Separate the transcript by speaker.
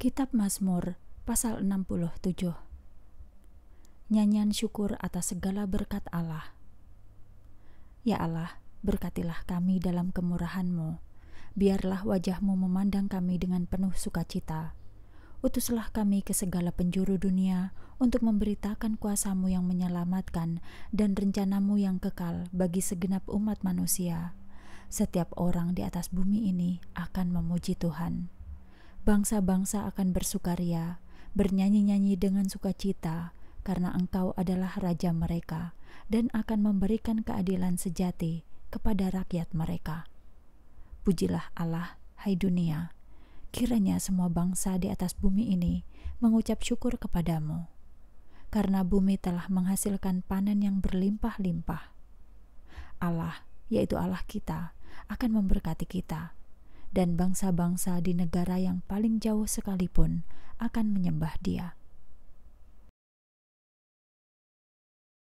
Speaker 1: Kitab Mazmur pasal 67 Nyanyian syukur atas segala berkat Allah Ya Allah, berkatilah kami dalam kemurahan-Mu. Biarlah wajah-Mu memandang kami dengan penuh sukacita. Utuslah kami ke segala penjuru dunia untuk memberitakan kuasamu yang menyelamatkan dan rencanamu yang kekal bagi segenap umat manusia. Setiap orang di atas bumi ini akan memuji Tuhan. Bangsa-bangsa akan bersukaria, bernyanyi-nyanyi dengan sukacita, karena Engkau adalah Raja mereka, dan akan memberikan keadilan sejati kepada rakyat mereka. Pujilah Allah, hai dunia, kiranya semua bangsa di atas bumi ini mengucap syukur kepadamu, karena bumi telah menghasilkan panen yang berlimpah-limpah. Allah, yaitu Allah kita, akan memberkati kita dan bangsa-bangsa di negara yang paling jauh sekalipun akan menyembah Dia.